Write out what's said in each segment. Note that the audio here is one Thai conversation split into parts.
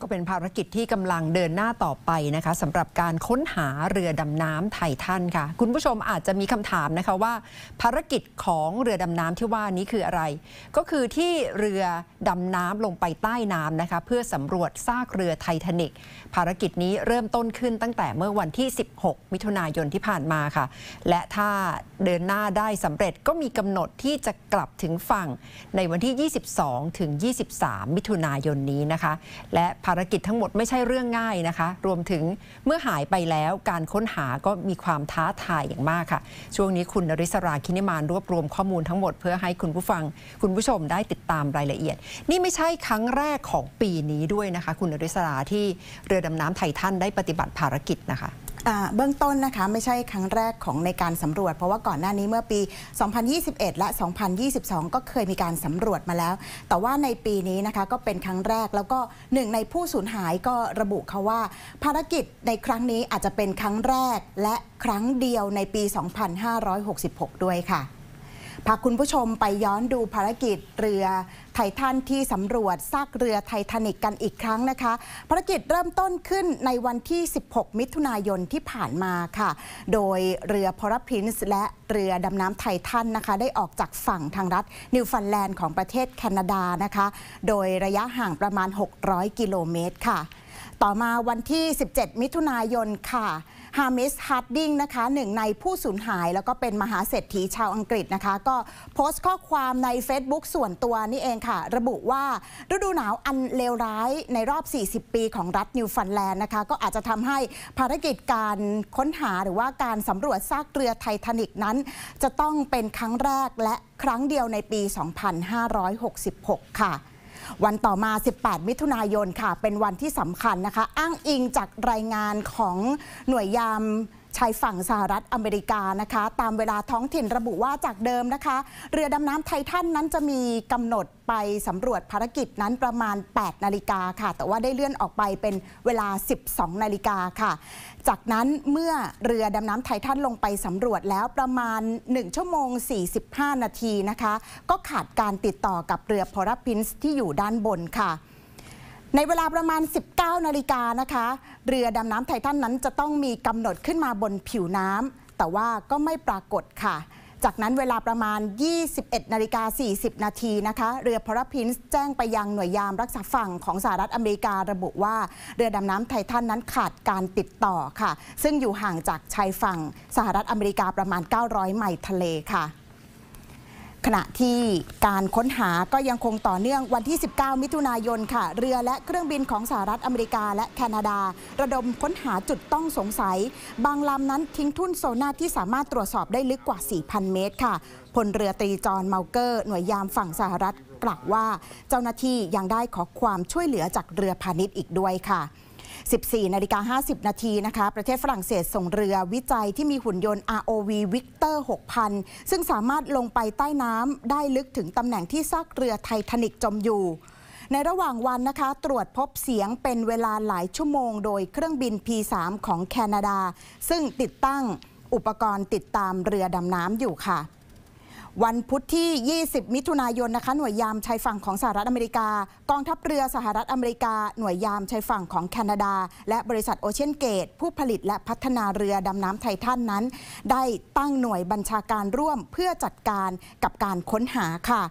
ก็เป็นภารกิจที่กำลังเดินหน้าต่อไปนะคะสำหรับการค้นหาเรือดำน้ำไททันค่ะ คุณผู้ชมอาจจะมีคำถามนะคะว่า ภารกิจของเรือดำน้ำที่ว่านี้คืออะไร ก็คือที่เรือดำน้ำลงไปใต้น้ำนะคะเพื่อสำรวจซากเรือไททานิกภารกิจนี้เริ่มต้นขึ้นตั้งแต่เมื่อวันที่ 16 มิถุนายนที่ผ่านมาค่ะ และถ้าเดินหน้าได้สำเร็จก็มีกำหนดที่จะกลับถึงฝั่งในวันที่ 22ถึง23 มิถุนายนนี้นะคะ และภารกิจทั้งหมดไม่ใช่เรื่องง่ายนะคะ รวมถึงเมื่อหายไปแล้วการค้นหาก็มีความท้าทายอย่างมากค่ะ ช่วงนี้คุณนริศราคินิมานรวบรวมข้อมูลทั้งหมด เพื่อให้คุณผู้ฟัง คุณผู้ชมได้ติดตามรายละเอียด นี่ไม่ใช่ครั้งแรกของปีนี้ด้วยนะคะ คุณนริศราที่เรือดำน้ำไททันได้ปฏิบัติภารกิจนะคะเบื้องต้นนะคะไม่ใช่ครั้งแรกของในการสำรวจ เพราะว่าก่อนหน้านี้เมื่อปี 2021 และ 2022 ก็เคยมีการสำรวจมาแล้ว แต่ว่าในปีนี้นะคะก็เป็นครั้งแรกแล้วก็หนึ่งในผู้สูญหายก็ระบุเขาว่าภารกิจในครั้งนี้อาจจะเป็นครั้งแรกและครั้งเดียวในปี 2566 ด้วยค่ะพาคุณผู้ชมไปย้อนดูภารกิจเรือไททันที่สำรวจซากเรือไททานิกกันอีกครั้งนะคะ ภารกิจเริ่มต้นขึ้นในวันที่ 16 มิถุนายนที่ผ่านมาค่ะ โดยเรือพอร์พินส์และเรือดำน้ำไททันนะคะ ได้ออกจากฝั่งทางรัฐนิวฟันแลนด์ของประเทศแคนาดานะคะ โดยระยะห่างประมาณ 600 กิโลเมตรค่ะ ต่อมาวันที่ 17 มิถุนายนค่ะฮามิสฮัดดิงนะคะหนึ่ง ในผู้สูญหายแล้วก็เป็นมหาเศรษฐีชาวอังกฤษนะคะ ก็โพสต์ข้อความใน Facebook ส่วนตัวนี่เองค่ะ ระบุว่าฤดูหนาวอันเลวร้ายในรอบ 40 ปีของรัฐนิวฟันแลนด์นะคะก็อาจจะทำให้ภารกิจการค้นหาหรือว่าการสำรวจซากเรือไททานิกนั้น จะต้องเป็นครั้งแรกและครั้งเดียวในปี 2566 ค่ะวันต่อมา 18 มิถุนายนค่ะ เป็นวันที่สำคัญนะคะ อ้างอิงจากรายงานของหน่วยยามชายฝั่งสหรัฐอเมริกานะคะ ตามเวลาท้องถิ่นระบุว่าจากเดิมนะคะ เรือดำน้ำไททันนั้นจะมีกำหนดไปสำรวจภารกิจนั้นประมาณ 8นาฬิกาค่ะ แต่ว่าได้เลื่อนออกไปเป็นเวลา 12นาฬิกาค่ะ จากนั้นเมื่อเรือดำน้ำไททันลงไปสำรวจแล้วประมาณ 1 ชั่วโมง 45 นาทีนะคะ ก็ขาดการติดต่อกับเรือพอรัพินส์ที่อยู่ด้านบนค่ะในเวลาประมาณ 19 นาฬิกานะคะ เรือดำน้ำไททันนั้นจะต้องมีกำหนดขึ้นมาบนผิวน้ำ แต่ว่าก็ไม่ปรากฏค่ะ จากนั้นเวลาประมาณ 21 นาฬิกา 40 นาทีนะคะ เรือพระพินส์แจ้งไปยังหน่วยยามรักษาฝั่งของสหรัฐอเมริการะบุว่า เรือดำน้ำไททันนั้นขาดการติดต่อค่ะ ซึ่งอยู่ห่างจากชายฝั่ง สหรัฐอเมริกาประมาณ 900 ไมล์ทะเลค่ะขณะที่การค้นหาก็ยังคงต่อเนื่องวันที่ 19 มิถุนายนค่ะ เรือและเครื่องบินของสหรัฐอเมริกาและแคนาดา ระดมค้นหาจุดต้องสงสัย บางลำนั้นทิ้งทุ่นโซน่าที่สามารถตรวจสอบได้ลึกกว่า 4,000 เมตรค่ะพลเรือตรีจอนเมาเกอร์หน่วยยามฝั่งสหรัฐกล่าวว่า เจ้าหน้าที่ยังได้ขอความช่วยเหลือจากเรือพาณิชย์อีกด้วยค่ะ14นาฬิกา50 นาทีนะคะ ประเทศฝรั่งเศสส่งเรือวิจัยที่มีหุ่นยนต์ ROV Victor 6000 ซึ่งสามารถลงไปใต้น้ำได้ลึกถึงตำแหน่งที่ซากเรือไททานิกจมอยู่ ในระหว่างวันนะคะตรวจพบเสียงเป็นเวลาหลายชั่วโมงโดยเครื่องบิน P3 ของแคนาดา ซึ่งติดตั้งอุปกรณ์ติดตามเรือดำน้ำอยู่ค่ะวันพุธที่ 20 มิถุนายนนะคะ หน่วยยามชายฝั่งของสหรัฐอเมริกา กองทัพเรือสหรัฐอเมริกา หน่วยยามชายฝั่งของแคนาดา และบริษัทโอเชียนเกต ผู้ผลิตและพัฒนาเรือดำน้ำไททันนั้น ได้ตั้งหน่วยบัญชาการร่วมเพื่อจัดการกับการค้นหาค่ะ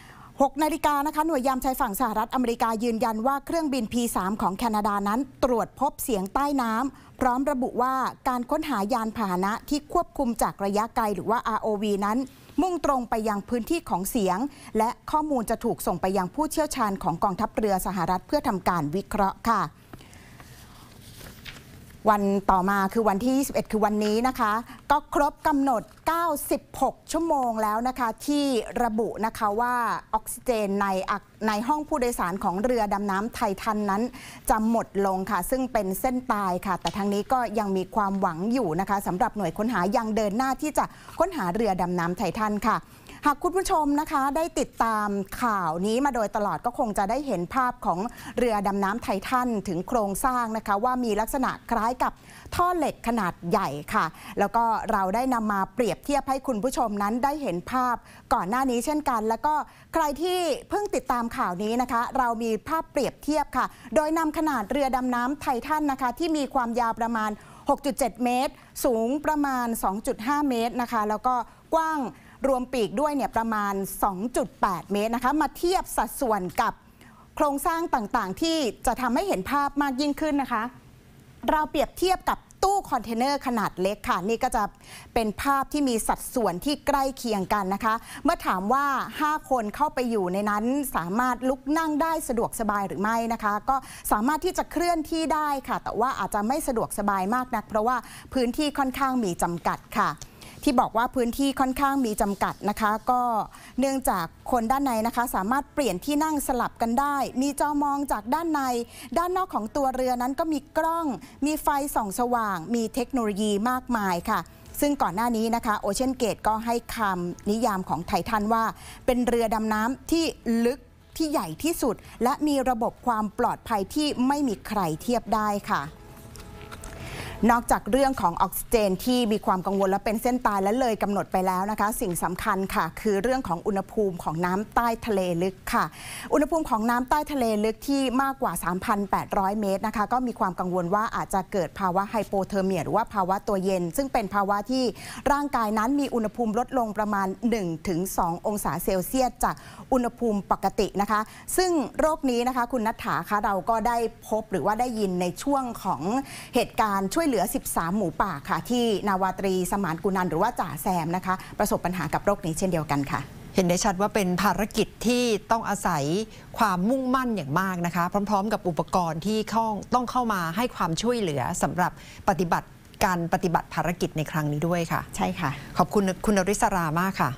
6นาฬิกานะคะ หน่วยยามชายฝั่งสหรัฐอเมริกายืนยันว่าเครื่องบิน P3 ของแคนาดานั้นตรวจพบเสียงใต้น้ำพร้อมระบุว่าการค้นหายานพาหนะที่ควบคุมจากระยะไกลหรือว่า ROV นั้นมุ่งตรงไปยังพื้นที่ของเสียง และข้อมูลจะถูกส่งไปยังผู้เชี่ยวชาญของกองทัพเรือสหรัฐเพื่อทำการวิเคราะห์ค่ะวันต่อมาคือวันที่ 21 คือวันนี้นะคะ ก็ครบกำหนด 96 ชั่วโมงแล้วนะคะ ที่ระบุนะคะว่าออกซิเจนในในห้องผู้โดยสารของเรือดำน้ำไททันนั้นจะหมดลงค่ะ ซึ่งเป็นเส้นตายค่ะ แต่ทางนี้ก็ยังมีความหวังอยู่นะคะสำหรับหน่วยค้นหายังเดินหน้าที่จะค้นหาเรือดำน้ำไททันค่ะหากคุณผู้ชมนะคะได้ติดตามข่าวนี้มาโดยตลอดก็คงจะได้เห็นภาพของเรือดำน้ำไททันถึงโครงสร้างนะคะ ว่ามีลักษณะคล้ายกับท่อเหล็กขนาดใหญ่ค่ะ แล้วก็เราได้นำมาเปรียบเทียบให้คุณผู้ชมนั้นได้เห็นภาพ ก่อนหน้านี้เช่นกัน แล้วก็ใครที่เพิ่งติดตามข่าวนี้นะคะ เรามีภาพเปรียบเทียบค่ะ โดยนำขนาดเรือดำน้ำไททันนะคะ ที่มีความยาวประมาณ 6.7 เมตร สูงประมาณ 2.5 เมตรนะคะ แล้วก็กว้างรวมปีกด้วยเนี่ยประมาณ 2.8 เมตรนะคะ มาเทียบสัดส่วนกับ โครงสร้างต่างๆ ที่จะทำให้เห็นภาพมากยิ่งขึ้นนะคะ เราเปรียบเทียบกับตู้คอนเทนเนอร์ขนาดเล็กค่ะนี่ก็จะเป็นภาพที่มีสัดส่วนที่ใกล้เคียงกันนะคะ เมื่อถามว่า 5 คนเข้าไปอยู่ในนั้น สามารถลุกนั่งได้สะดวกสบายหรือไม่นะคะ ก็สามารถที่จะเคลื่อนที่ได้ค่ะ แต่ว่าอาจจะไม่สะดวกสบายมากนักเพราะว่าพื้นที่ค่อนข้างมีจำกัดค่ะที่บอกว่าพื้นที่ค่อนข้างมีจำกัดนะคะ ก็เนื่องจากคนด้านในนะคะ สามารถเปลี่ยนที่นั่งสลับกันได้ มีจอมองจากด้านใน ด้านนอกของตัวเรือนั้นก็มีกล้อง มีไฟส่องสว่าง มีเทคโนโลยีมากมายค่ะ ซึ่งก่อนหน้านี้นะคะโอเชียนเกตก็ให้คำนิยามของไททันว่า เป็นเรือดำน้ำที่ลึกที่ใหญ่ที่สุด และมีระบบความปลอดภัยที่ไม่มีใครเทียบได้ค่ะนอกจากเรื่องของออกซิเจนที่มีความกังวลและเป็นเส้นตาย และเลยกำหนดไปแล้วนะคะสิ่งสำคัญค่ะ คือเรื่องของอุณหภูมิของน้ำใต้ทะเลลึกค่ะ อุณหภูมิของน้ำใต้ทะเลลึกที่มากกว่า 3,800 เมตรนะคะ ก็มีความกังวลว่าอาจจะเกิดภาวะไฮโปเทอร์เมียหรือว่าภาวะตัวเย็น ซึ่งเป็นภาวะที่ร่างกายนั้น มีอุณหภูมิลดลงประมาณ 1-2 องศาเซลเซียสจากอุณหภูมิปกตินะคะ ซึ่งโรคนี้นะคะคุณนัฐาคะเราก็ได้พบหรือว่าได้ยินในช่วงของเหตุการณ์ช่วยเหลือ 13 หมูป่า ค่ะ ที่นาวาตรี สมานกุนัน หรือว่าจ่าแซม นะคะ ประสบปัญหากับโรคนี้เช่นเดียวกันค่ะ เห็นได้ชัดว่าเป็นภารกิจที่ต้องอาศัยความมุ่งมั่นอย่างมากนะคะ พร้อม ๆ กับอุปกรณ์ที่ต้องเข้ามาให้ความช่วยเหลือสำหรับปฏิบัติการปฏิบัติภารกิจในครั้งนี้ด้วยค่ะ ใช่ค่ะ ขอบคุณคุณอริศรามากค่ะ